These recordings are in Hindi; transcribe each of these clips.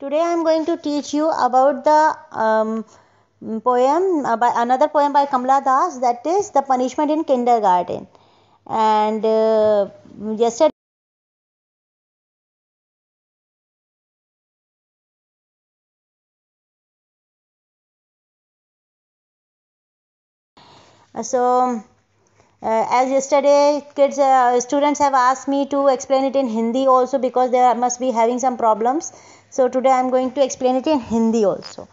Today I am going to teach you about the um, poem uh, by another poem by Kamla Das that is the punishment in kindergarten. And uh, yesterday. Uh, so, uh, as yesterday kids uh, students have asked me to explain it in hindi also because they must be having some problems So today I am going to explain it in Hindi also.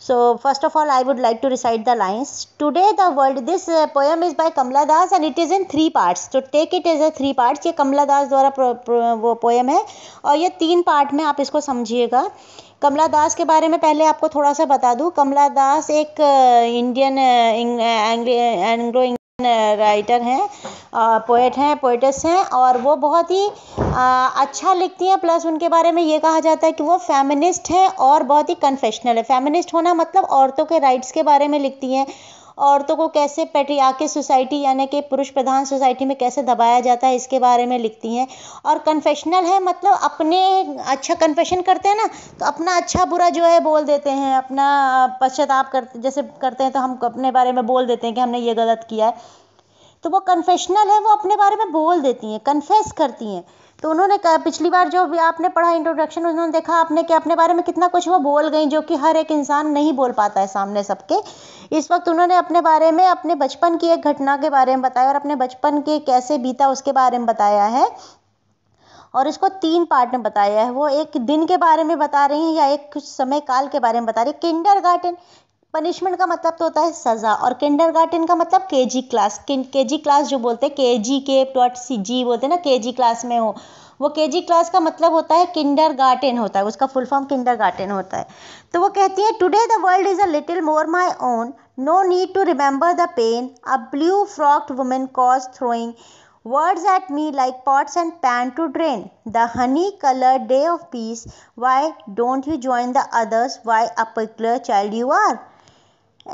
So first of all I would like to recite the lines. Today the world this uh, poem is by Kamla Das and it is in three parts. So take it as a three parts. ye kamla das dwara wo poem hai aur ye teen part mein aap isko samjhiyega कमला दास के बारे में पहले आपको थोड़ा सा बता दूं कमला दास एक इंडियन एंग्लो इंडियन राइटर हैं पोएट हैं पोइटस हैं और वो बहुत ही अच्छा लिखती हैं प्लस उनके बारे में ये कहा जाता है कि वो फेमिनिस्ट हैं और बहुत ही कन्फेशनल है फेमिनिस्ट होना मतलब औरतों के राइट्स के बारे में लिखती हैं औरतों को कैसे के सोसाइटी यानी कि पुरुष प्रधान सोसाइटी में कैसे दबाया जाता है इसके बारे में लिखती हैं और कन्फेशनल है मतलब अपने अच्छा कन्फेशन करते हैं ना तो अपना अच्छा बुरा जो है बोल देते हैं अपना पश्चाताप करते जैसे करते हैं तो हम अपने बारे में बोल देते हैं कि हमने ये गलत किया है तो वो कन्फेशनल है वो अपने बारे में बोल देती हैं कन्फेस करती हैं तो उन्होंने पिछली बार जो भी आपने पढ़ा इंट्रोडक्शन उन्होंने देखा आपने कि अपने बारे में कितना कुछ वो बोल गई जो कि हर एक इंसान नहीं बोल पाता है सामने सबके इस वक्त उन्होंने अपने बारे में अपने बचपन की एक घटना के बारे में बताया और अपने बचपन के कैसे बीता उसके बारे में बताया है और इसको तीन पार्ट में बताया है वो एक दिन के बारे में बता रही हैं या एक कुछ समय काल के बारे में बता रही है किंडर गार्डन पनिशमेंट का मतलब तो होता है सज़ा और किंडर का मतलब के जी क्लास के जी क्लास जो बोलते हैं के जी के डॉट सी जी बोलते हैं ना के जी क्लास में हो वो के जी क्लास का मतलब होता है किंडर होता है उसका फुल फॉर्म किंडर होता है तो वो कहती है today the world is a little more my own no need to remember the pain a blue frocked women cause throwing words at me like pots and pan to drain the honey colour day of peace why don't you join the others why a particular child you are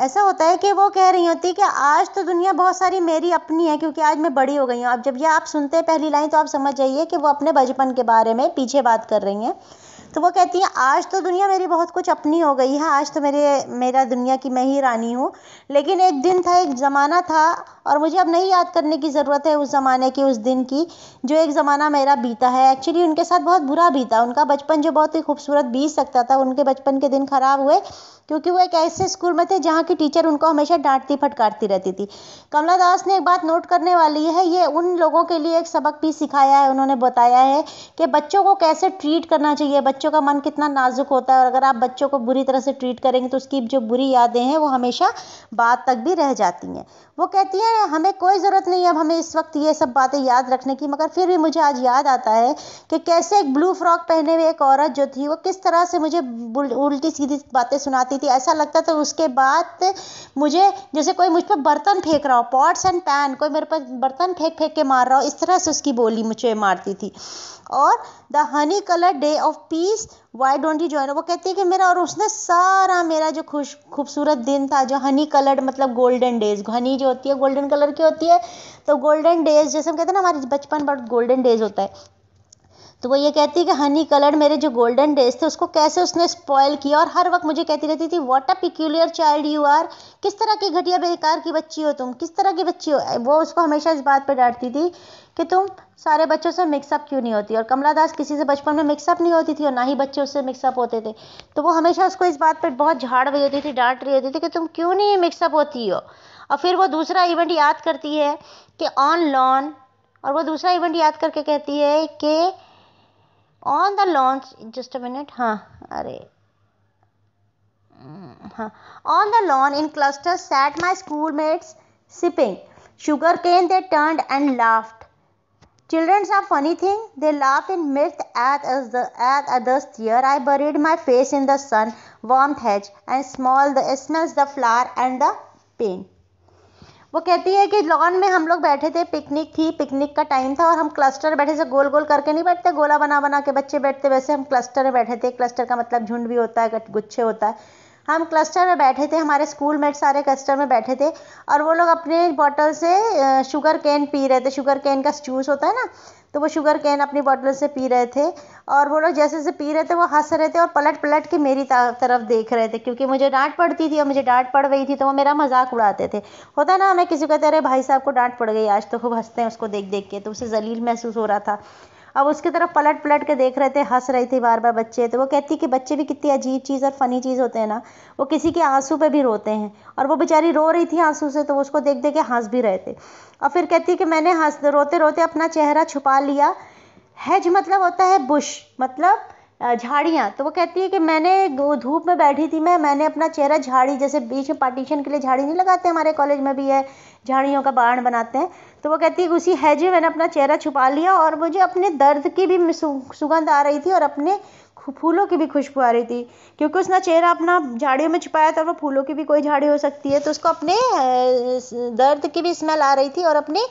ऐसा होता है कि वो कह रही होती है कि आज तो दुनिया बहुत सारी मेरी अपनी है क्योंकि आज मैं बड़ी हो गई हूँ अब जब ये आप सुनते हैं पहली लाइन तो आप समझ जाइए कि वो अपने बचपन के बारे में पीछे बात कर रही हैं तो वो कहती हैं आज तो दुनिया मेरी बहुत कुछ अपनी हो गई है आज तो मेरे मेरा दुनिया की मैं ही रानी हूँ लेकिन एक दिन था एक ज़माना था और मुझे अब नहीं याद करने की ज़रूरत है उस ज़माने की उस दिन की जो एक ज़माना मेरा बीता है एक्चुअली उनके साथ बहुत बुरा बीता उनका बचपन जो बहुत ही खूबसूरत बीत सकता था उनके बचपन के दिन ख़राब हुए क्योंकि वो एक ऐसे स्कूल में थे जहाँ की टीचर उनको हमेशा डांटती फटकारती रहती थी कमला दास ने एक बात नोट करने वाली है ये उन लोगों के लिए एक सबक भी सिखाया है उन्होंने बताया है कि बच्चों को कैसे ट्रीट करना चाहिए बच्चों का मन कितना नाजुक होता है और अगर आप बच्चों को बुरी तरह से ट्रीट करेंगे तो उसकी जो बुरी यादें हैं वो हमेशा बाद तक भी रह जाती हैं वो कहती है हैं हमें कोई ज़रूरत नहीं है अब हमें इस वक्त ये सब बातें याद रखने की मगर फिर भी मुझे आज याद आता है कि कैसे एक ब्लू फ्रॉक पहने हुए एक औरत जो थी वो किस तरह से मुझे उल्टी सीधी बातें सुनाती थी ऐसा लगता था उसके बाद मुझे जैसे कोई मुझ पर बर्तन फेंक रहा हो पॉट्स एंड पैन कोई मेरे पर बर्तन फेंक फेंक के मार रहा हो इस तरह से उसकी बोली मुझे मारती थी और the honey colour day of peace why don't you join वो कहती है कि मेरा और उसने सारा मेरा जो खुश खूबसूरत दिन था जो हनी कलर्ड मतलब गोल्डन डेज हनी जो होती है गोल्डन कलर की होती है तो गोल्डन डेज जैसे हम कहते हैं ना हमारे बचपन बहुत गोल्डन डेज होता है तो वो ये कहती है कि हनी कलर मेरे जो गोल्डन डेज थे उसको कैसे उसने स्पॉयल किया और हर वक्त मुझे कहती रहती थी what a peculiar child you are किस तरह की घटिया बेकार की बच्ची हो तुम किस तरह की बच्ची हो वो उसको हमेशा इस बात पर डांटती थी कि तुम सारे बच्चों से मिक्सअप क्यों नहीं होती और कमला दास किसी से बचपन में मिक्सअप नहीं होती थी और ना ही बच्चे उससे मिक्सअप होते थे तो वो हमेशा उसको इस बात पर बहुत झाड़ रही होती थी डांट रही होती थी कि तुम क्यों नहीं मिक्सअप होती हो और फिर वो दूसरा इवेंट याद करती है कि ऑन लॉन और वो दूसरा इवेंट याद करके कहती है कि on the launch just a minute huh are mm, huh. on the lawn in clusters sat my schoolmates sipping sugar cane they turned and laughed children's a funny thing they laugh in mirth at us the at others tear i buried my face in the sun warmth hedge and small the smells the flower and the pain वो कहती है कि लॉन में हम लोग बैठे थे पिकनिक थी पिकनिक का टाइम था और हम क्लस्टर बैठे से गोल गोल करके नहीं बैठते गोला बना बना के बच्चे बैठते वैसे हम क्लस्टर में बैठे थे क्लस्टर का मतलब झुंड भी होता है गुच्छे होता है हम क्लस्टर में बैठे थे हमारे स्कूल मेट सारे क्लस्टर में बैठे थे और वो लोग अपने बॉटल से शुगर कैन पी रहे थे शुगर कैन का जूस होता है ना तो वो शुगर कैन अपनी बॉटल से पी रहे थे और वो लोग जैसे जैसे पी रहे थे वो हंस रहे थे और पलट पलट के मेरी तरफ देख रहे थे क्योंकि मुझे डांट पड़ती थी और मुझे डांट पड़ गई थी तो वो मेरा मजाक उड़ाते थे होता है ना हमें किसी कहते अरे भाई साहब को डांट पड़ गई आज तो खूब हंसते हैं उसको देख देख के तो उसे जलील महसूस हो रहा था अब उसकी तरफ पलट पलट के देख रहे थे हंस रही थी बार बार बच्चे तो वो कहती कि बच्चे भी कितनी अजीब चीज़ और फ़नी चीज़ होते हैं ना वो किसी के आंसू पे भी रोते हैं और वो बेचारी रो रही थी आंसू से तो उसको देख देख के हंस भी रहे थे और फिर कहती कि मैंने हंस रोते रोते अपना चेहरा छुपा लिया हैज मतलब होता है बुश मतलब झाड़ियाँ तो वो कहती है कि मैंने धूप में बैठी थी मैं मैंने अपना चेहरा झाड़ी जैसे बीच में पार्टीशन के लिए झाड़ी नहीं लगाते हमारे कॉलेज में भी है झाड़ियों का बाण बनाते हैं तो वो कहती है कि उसी हैजे मैंने अपना चेहरा छुपा लिया और मुझे अपने दर्द की भी सुगंध आ रही थी और अपने फूलों की भी खुशबू आ रही थी क्योंकि उसने चेहरा अपना झाड़ियों में छुपाया था वो फूलों की भी कोई झाड़ी हो सकती है तो उसको अपने दर्द की भी स्मेल आ रही थी और अपने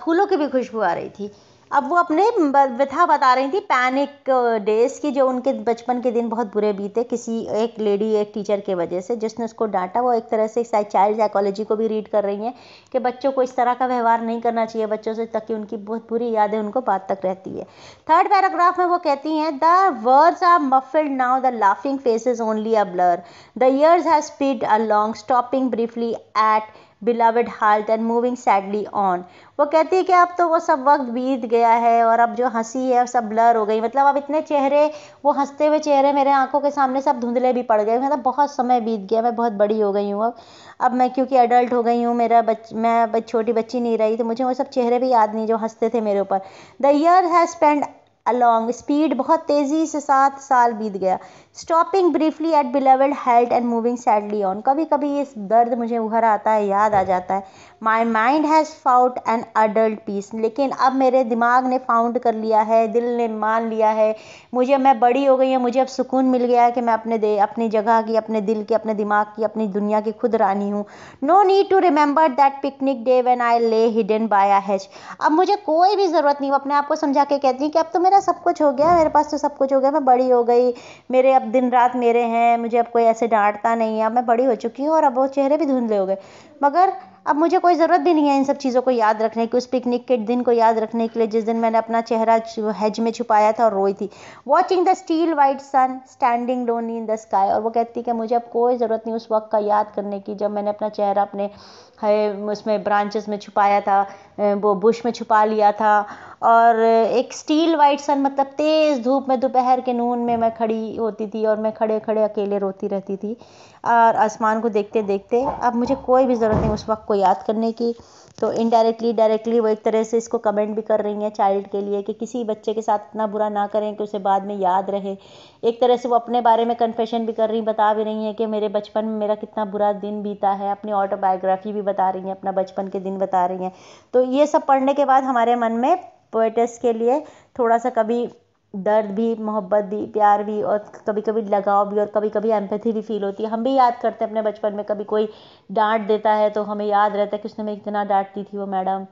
फूलों की भी खुशबू आ रही थी अब वो अपने व्यथा बता रही थी पैनिक डेज की जो उनके बचपन के दिन बहुत बुरे बीते किसी एक लेडी एक टीचर के वजह से जिसने उसको डांटा वो एक तरह से चाइल्ड साइकोलॉजी को भी रीड कर रही हैं कि बच्चों को इस तरह का व्यवहार नहीं करना चाहिए बच्चों से ताकि उनकी बहुत बुरी यादें उनको बात तक रहती है थर्ड पैराग्राफ में वो कहती हैं the words are muffled now the laughing faces only a blur the years has speed a long stopping briefly at beloved halt and moving sadly on वो कहती है कि अब तो वो सब वक्त बीत गया है और अब जो हंसी है सब ब्लर हो गई मतलब अब इतने चेहरे वो हंसते हुए चेहरे मेरे आंखों के सामने सब धुंधले भी पड़ गए मतलब बहुत समय बीत गया मैं बहुत बड़ी हो गई हूँ अब अब मैं क्योंकि अडल्ट हो गई हूँ मेरा बच मैं छोटी बच्ची नहीं रही तो मुझे वो सब चेहरे भी याद नहीं जो हंसते थे मेरे ऊपर the year has spend along speed बहुत तेज़ी से सात साल बीत गया stopping briefly at beloved halt and moving sadly on कभी कभी ये दर्द मुझे उभर आता है याद आ जाता है my mind has found an adult peace लेकिन अब मेरे दिमाग ने फाउंड कर लिया है दिल ने मान लिया है मुझे मैं बड़ी हो गई है मुझे अब सुकून मिल गया है कि मैं अपने दे अपनी जगह की अपने दिल की अपने दिमाग की अपनी दुनिया की खुद रानी हूँ no need to remember that picnic day when I lay hidden bye uh hatch अब मुझे कोई भी ज़रूरत नहीं वो अपने आप को समझा के कहती हूँ कि अब तो मेरा सब कुछ हो गया मेरे पास तो सब कुछ हो गया मैं बड़ी हो गई मेरे अब अब दिन रात मेरे हैं मुझे अब कोई ऐसे डांटता नहीं है अब मैं बड़ी हो चुकी हूँ और अब वो चेहरे भी धुंधले हो गए मगर अब मुझे कोई ज़रूरत भी नहीं है इन सब चीज़ों को याद रखने की उस पिकनिक के दिन को याद रखने के लिए जिस दिन मैंने अपना चेहरा हेज में छुपाया था और रोई थी watching the steel white sun standing lonely in the sky और वो कहती है कि मुझे अब कोई ज़रूरत नहीं उस वक्त का याद करने की जब मैंने अपना चेहरा अपने है उसमें ब्रांचेस में छुपाया था वो बुश में छुपा लिया था और एक स्टील वाइट सन मतलब तेज़ धूप में दोपहर के नून में मैं खड़ी होती थी और मैं खड़े खड़े अकेले रोती रहती थी और आसमान को देखते देखते अब मुझे कोई भी ज़रूरत नहीं उस वक्त को याद करने की तो इनडायरेक्टली डायरेक्टली वो एक तरह से इसको कमेंट भी कर रही हैं चाइल्ड के लिए कि किसी बच्चे के साथ इतना बुरा ना करें कि उसे बाद में याद रहे एक तरह से वो अपने बारे में कन्फेशन भी कर रही बता भी रही हैं कि मेरे बचपन में मेरा कितना बुरा दिन बीता है अपनी ऑटोबायोग्राफी भी बता रही हैं अपना बचपन के दिन बता रही हैं तो ये सब पढ़ने के बाद हमारे मन में पोइटस के लिए थोड़ा सा कभी दर्द भी मोहब्बत भी प्यार भी और कभी कभी लगाव भी और कभी कभी एम्पैथी भी फील होती है हम भी याद करते हैं अपने बचपन में कभी कोई डांट देता है तो हमें याद रहता है कि उसने हमें इतना डांटती थी वो मैडम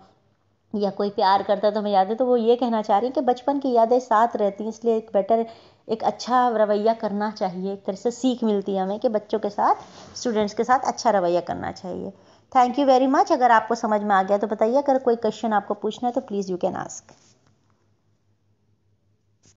या कोई प्यार करता है तो हमें याद है तो वो ये कहना चाह रही है कि बचपन की यादें साथ रहती हैं इसलिए एक बेटर एक अच्छा रवैया करना चाहिए एक तरह से सीख मिलती है हमें कि बच्चों के साथ स्टूडेंट्स के साथ अच्छा रवैया करना चाहिए थैंक यू वेरी मच अगर आपको समझ में आ गया तो बताइए अगर कोई क्वेश्चन आपको पूछना है तो प्लीज़ यू कैन आस्क